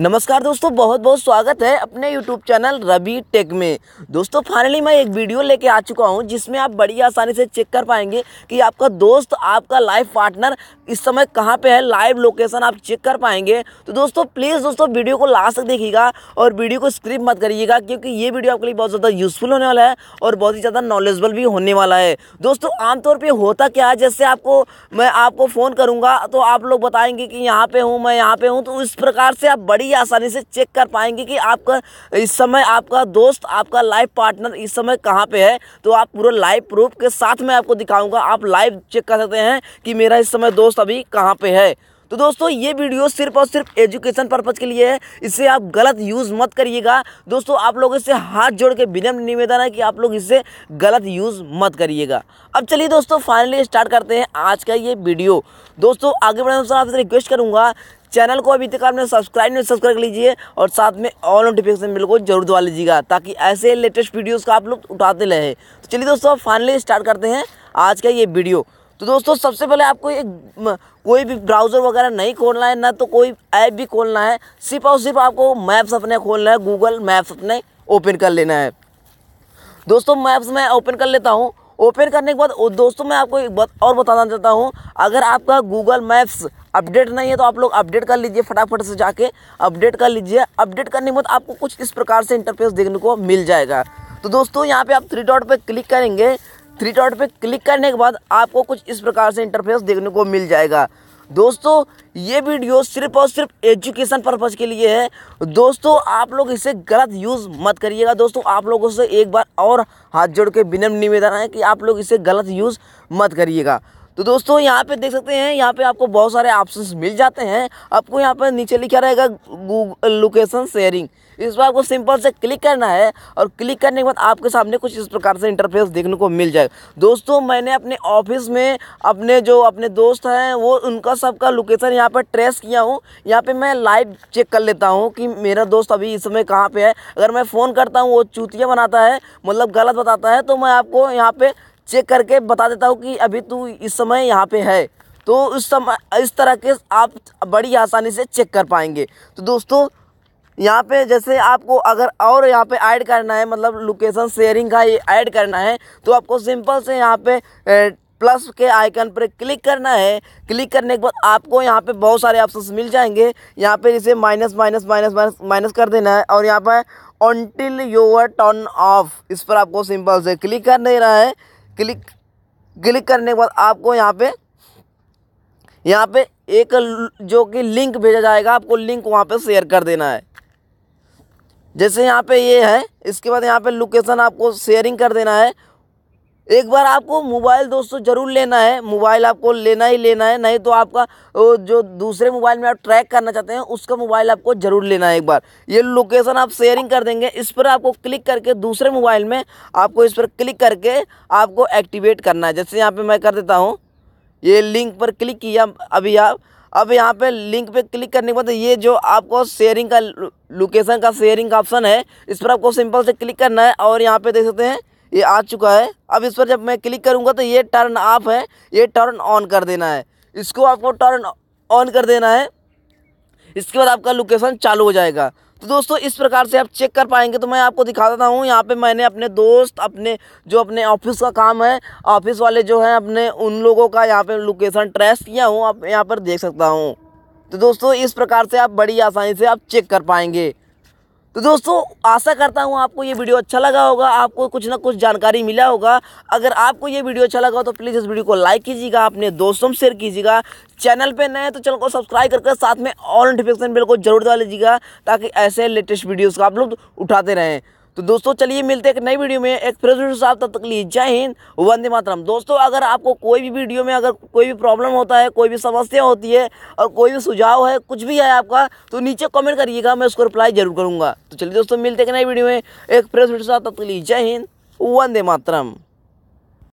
नमस्कार दोस्तों बहुत बहुत स्वागत है अपने YouTube चैनल रवि टेक में दोस्तों फाइनली मैं एक वीडियो लेके आ चुका हूँ जिसमें आप बड़ी आसानी से चेक कर पाएंगे कि आपका दोस्त आपका लाइफ पार्टनर इस समय कहाँ पे है लाइव लोकेशन आप चेक कर पाएंगे तो दोस्तों प्लीज़ दोस्तों वीडियो को लास्ट तक देखिएगा और वीडियो को स्क्रिप मत करिएगा क्योंकि ये वीडियो आपके लिए बहुत ज़्यादा यूजफुल होने वाला है और बहुत ही ज़्यादा नॉलेजबल भी होने वाला है दोस्तों आमतौर पर होता क्या है जैसे आपको मैं आपको फ़ोन करूँगा तो आप लोग बताएंगे कि यहाँ पर हूँ मैं यहाँ पर हूँ तो इस प्रकार से आप बड़ी ही आसानी से चेक कर पाएंगे कि आपका इस समय आपका दोस्त आपका लाइफ पार्टनर इस समय कहाँ पे है तो आप पूरा लाइव प्रूफ के साथ में आपको दिखाऊंगा आप लाइव चेक कर सकते हैं कि मेरा इस समय दोस्त अभी कहाँ पे है तो दोस्तों ये वीडियो सिर्फ और सिर्फ एजुकेशन पर्पज़ के लिए है इससे आप गलत यूज़ मत करिएगा दोस्तों आप लोग इससे हाथ जोड़ के विनम्र निवेदन है कि आप लोग इससे गलत यूज़ मत करिएगा अब चलिए दोस्तों फाइनली स्टार्ट करते हैं आज का ये वीडियो दोस्तों आगे बढ़ने से आपसे रिक्वेस्ट करूँगा चैनल को अभी तक आपने सब्सक्राइब नहीं सब्सक्राइब कर लीजिए और साथ में ऑल नोटिफिकेशन बिल को जरूर दबा लीजिएगा ताकि ऐसे लेटेस्ट वीडियोज़ का आप लोग उठाते रहे तो चलिए दोस्तों फाइनली स्टार्ट करते हैं आज का ये वीडियो तो दोस्तों सबसे पहले आपको एक कोई भी ब्राउज़र वगैरह नहीं खोलना है ना तो कोई ऐप भी खोलना है सिर्फ और सिर्फ आपको मैप्स अपने खोलना है गूगल मैप्स अपने ओपन कर लेना है दोस्तों मैप्स मैं ओपन कर लेता हूँ ओपन करने के बाद दोस्तों मैं आपको एक बात और बताना चाहता हूँ अगर आपका गूगल मैप्स अपडेट नहीं है तो आप लोग अपडेट कर लीजिए फटाफट से जाके अपडेट कर लीजिए अपडेट करने के बाद आपको कुछ इस प्रकार से इंटरफेस देखने को मिल जाएगा तो दोस्तों यहाँ पे आप थ्री डॉट पे क्लिक करेंगे थ्री डॉट पे क्लिक करने के बाद आपको कुछ इस प्रकार से इंटरफेस देखने को मिल जाएगा दोस्तों ये वीडियो सिर्फ और सिर्फ एजुकेशन पर्पज़ के लिए है दोस्तों आप लोग इसे गलत यूज़ मत करिएगा दोस्तों आप लोगों से एक बार और हाथ जोड़ के विनम्र निवेदन है कि आप लोग इसे गलत यूज़ मत करिएगा तो दोस्तों यहाँ पे देख सकते हैं यहाँ पे आपको बहुत सारे ऑप्शंस मिल जाते हैं आपको यहाँ पर नीचे लिखा रहेगा गूगल लोकेशन शेयरिंग इस पर आपको सिंपल से क्लिक करना है और क्लिक करने के बाद आपके सामने कुछ इस प्रकार से इंटरफेस देखने को मिल जाएगा दोस्तों मैंने अपने ऑफिस में अपने जो अपने दोस्त हैं वो उनका सबका लोकेशन यहाँ पर ट्रेस किया हूँ यहाँ पर मैं लाइव चेक कर लेता हूँ कि मेरा दोस्त अभी इस समय कहाँ पर है अगर मैं फ़ोन करता हूँ वो चूतिया बनाता है मतलब गलत बताता है तो मैं आपको यहाँ पर चेक करके बता देता हूँ कि अभी तू इस समय यहाँ पे है तो उस समय इस तरह के आप बड़ी आसानी से चेक कर पाएंगे तो दोस्तों यहाँ पे जैसे आपको अगर और यहाँ पे ऐड करना है मतलब लोकेशन शेयरिंग का ये ऐड करना है तो आपको सिंपल से यहाँ पे प्लस के आइकन पर क्लिक करना है क्लिक करने के बाद आपको यहाँ पे बहुत सारे ऑप्शंस मिल जाएंगे यहाँ पे इसे minus minus minus minus minus कर देना है और यहाँ पर ऑनटिल योर टर्न ऑफ इस पर आपको सिंपल से क्लिक कर देना है क्लिक क्लिक करने के बाद आपको यहाँ पे यहाँ पे एक जो कि लिंक भेजा जाएगा आपको लिंक वहाँ पे शेयर कर देना है जैसे यहाँ पे ये यह है इसके बाद यहाँ पे लोकेशन आपको शेयरिंग कर देना है एक बार आपको मोबाइल दोस्तों ज़रूर लेना है मोबाइल आपको लेना ही लेना है नहीं तो आपका जो दूसरे मोबाइल में आप ट्रैक करना चाहते हैं उसका मोबाइल आपको ज़रूर लेना है एक बार ये लोकेशन आप शेयरिंग कर देंगे इस पर आपको क्लिक करके दूसरे मोबाइल में आपको इस पर क्लिक करके आपको एक्टिवेट करना है जैसे यहाँ पर मैं कर देता हूँ ये लिंक पर क्लिक किया अभी आप अब यहाँ पे लिंक पे क्लिक करने के बाद ये जो आपको शेयरिंग का लोकेशन का शेयरिंग का ऑप्शन है इस पर आपको सिंपल से क्लिक करना है और यहाँ पे देख सकते हैं ये आ चुका है अब इस पर जब मैं क्लिक करूँगा तो ये टर्न ऑफ है ये टर्न ऑन कर देना है इसको आपको टर्न ऑन कर देना है इसके बाद आपका लोकेशन चालू हो जाएगा तो दोस्तों इस प्रकार से आप चेक कर पाएंगे तो मैं आपको दिखा देता हूँ यहाँ पे मैंने अपने दोस्त अपने जो अपने ऑफिस का काम है ऑफिस वाले जो हैं अपने उन लोगों का यहाँ पे लोकेशन ट्रेस किया हूँ आप यहाँ पर देख सकता हूँ तो दोस्तों इस प्रकार से आप बड़ी आसानी से आप चेक कर पाएंगे तो दोस्तों आशा करता हूँ आपको ये वीडियो अच्छा लगा होगा आपको कुछ ना कुछ जानकारी मिला होगा अगर आपको ये वीडियो अच्छा लगा हो तो प्लीज़ इस वीडियो को लाइक कीजिएगा अपने दोस्तों में शेयर कीजिएगा चैनल पे नए तो चैनल को सब्सक्राइब करके साथ में ऑल नोटिफिकेशन बिल को जरूर दबा लीजिएगा ताकि ऐसे लेटेस्ट वीडियोज़ का आप लोग उठाते रहें तो दोस्तों चलिए मिलते हैं एक नई वीडियो में एक प्रोड्यूसर साहब तब तक लिए जय हिंद वंदे मातरम दोस्तों अगर आपको कोई भी वीडियो में अगर कोई भी प्रॉब्लम होता है कोई भी समस्या होती है और कोई भी सुझाव है कुछ भी है आपका तो नीचे कमेंट करिएगा मैं उसको रिप्लाई जरूर करूँगा तो चलिए दोस्तों मिलते हैं एक नई वीडियो में एक प्रोड्यूसर साहब तब तक लिए जय हिंद वंदे मातरम